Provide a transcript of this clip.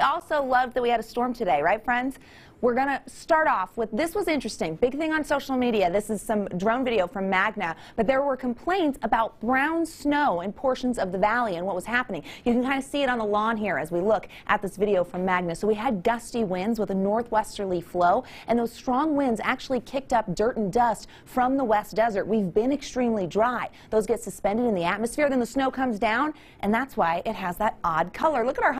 also loved that we had a storm today, right, friends? We're going to start off with this was interesting. Big thing on social media. This is some drone video from Magna, but there were complaints about brown snow in portions of the valley and what was happening. You can kind of see it on the lawn here as we look at this video from Magna. So we had gusty winds with a northwesterly flow, and those strong winds actually kicked up dirt and dust from the West Desert. We've been extremely dry. Those get suspended in the atmosphere, then the snow comes down, and that's why it has that odd color. Look at our